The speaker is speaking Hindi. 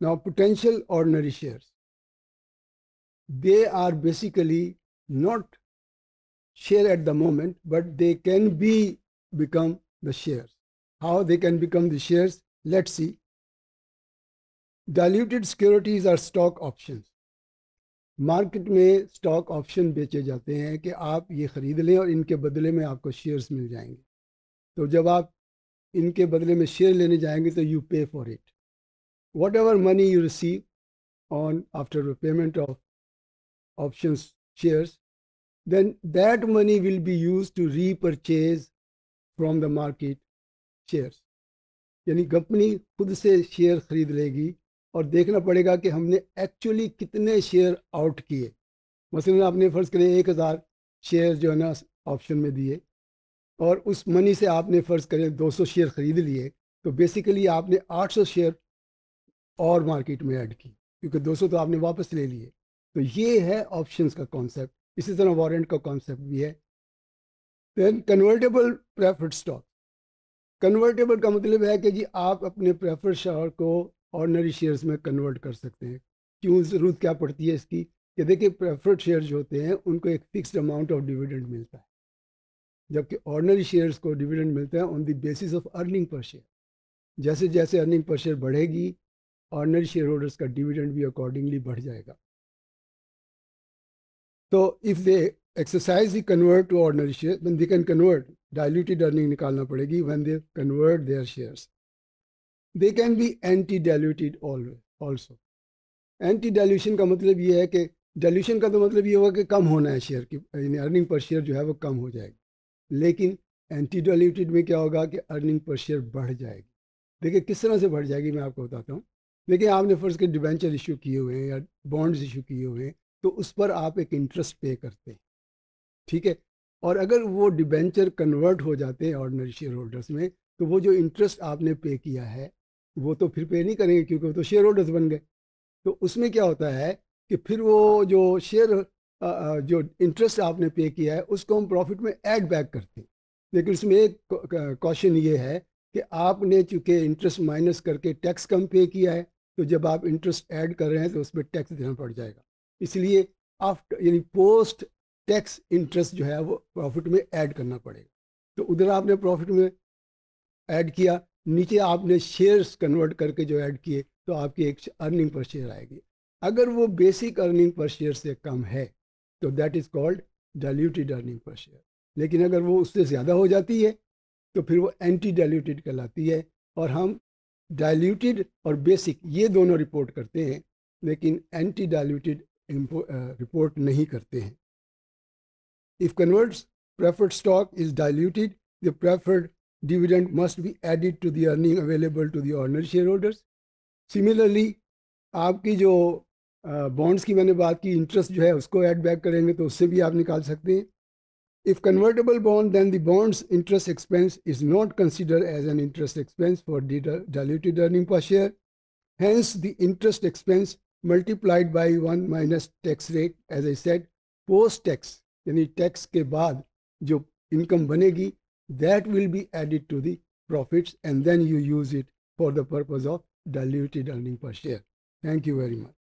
Now, potential ordinary shares. They are basically not share at the moment, but they can be become the shares. How they can become the shares? Let's see. Diluted securities are stock options. Market में स्टॉक ऑप्शन बेचे जाते हैं कि आप ये ख़रीद लें और इनके बदले में आपको शेयर्स मिल जाएंगे तो जब आप इनके बदले में शेयर लेने जाएंगे तो you pay for it whatever money you receive on after repayment of options shares, then that money will be used to repurchase from the market shares. यानी कंपनी खुद से शेयर खरीद लेगी और देखना पड़ेगा कि हमने एक्चुअली कितने शेयर आउट किए मसलन आपने फ़र्ज़ करें एक हज़ार शेयर जो है ना ऑप्शन में दिए और उस मनी से आपने फ़र्ज़ करें 200 शेयर ख़रीद लिए तो बेसिकली आपने 800 शेयर और मार्केट में ऐड की क्योंकि 200 तो आपने वापस ले लिए तो ये है ऑप्शंस का कॉन्सेप्ट इसी तरह वारंट का कॉन्सेप्ट भी है then convertible preferred stock convertible का मतलब है कि जी आप अपने प्रेफर्ड शेयर को ऑर्डनरी शेयर्स में कन्वर्ट कर सकते हैं क्यों ज़रूरत क्या पड़ती है इसकी कि देखिए प्रेफर्ड शेयर जो होते हैं उनको एक फिक्स अमाउंट ऑफ डिविडेंड मिलता है जबकि ऑर्डनरी शेयर्स को डिविडेंड मिलता है on the basis of earning per share जैसे जैसे अर्निंग पर शेयर बढ़ेगी ऑर्डनरी शेयर होल्डर्स का डिविडेंड भी अकॉर्डिंगली बढ़ जाएगा तो इफ़ दे एक्सरसाइज ही convert to ordinary share they can convert diluted earning निकालना पड़ेगी one they convert their shares they can be anti diluted also anti dilution का मतलब ये है कि डायल्यूशन का तो मतलब ये होगा कि कम होना है शेयर की यानी अर्निंग पर शेयर जो है वो कम हो जाएगी लेकिन एंटी डायल्यूटेड में क्या होगा कि अर्निंग पर शेयर बढ़ जाएगी देखिए किस तरह से बढ़ जाएगी मैं आपको बताता हूँ देखिए आपने फर्ज के डिबेंचर इशू किए हुए हैं या बॉन्ड्स इशू किए हुए हैं तो उस पर आप एक इंटरेस्ट पे करते हैं ठीक है और अगर वो डिबेंचर कन्वर्ट हो जाते हैं ऑर्डनरी शेयर होल्डर्स में तो वो जो इंटरेस्ट आपने पे किया है वो तो फिर पे नहीं करेंगे क्योंकि वो तो शेयर होल्डर्स बन गए तो उसमें क्या होता है कि फिर वो जो शेयर जो इंटरेस्ट आपने पे किया है उसको हम प्रॉफिट में ऐड बैक करते हैं लेकिन उसमें एक कॉशन ये है कि आपने चूँकि इंटरेस्ट माइनस करके टैक्स कम पे किया है तो जब आप इंटरेस्ट ऐड कर रहे हैं तो उसमें टैक्स देना पड़ जाएगा इसलिए आफ्टर यानी पोस्ट टैक्स इंटरेस्ट जो है वो प्रॉफिट में ऐड करना पड़ेगा तो उधर आपने प्रॉफिट में ऐड किया नीचे आपने शेयर्स कन्वर्ट करके जो ऐड किए तो आपकी एक अर्निंग पर शेयर आएगी अगर वो बेसिक अर्निंग पर शेयर से कम है तो that is called diluted earning per share लेकिन अगर वो उससे ज़्यादा हो जाती है तो फिर वो एंटी डाइल्यूटेड कहलाती है और हम डाइल्यूटेड और बेसिक ये दोनों रिपोर्ट करते हैं लेकिन एंटी डाइल्यूटेड रिपोर्ट नहीं करते हैं if converts preferred stock is diluted the preferred dividend must be added to the earning available to the owner share holders similarly आपकी जो बॉन्ड्स की मैंने बात की इंटरेस्ट जो है उसको ऐड बैक करेंगे तो उससे भी आप निकाल सकते हैं If convertible bond, then the bond's interest expense is not considered as an interest expense for diluted earning per share. Hence, the interest expense multiplied by 1 minus tax rate, as I said, post tax, tax ke baad jo income banegi, that will be added to the profits, and then you use it for the purpose of diluted earning per share. Thank you very much.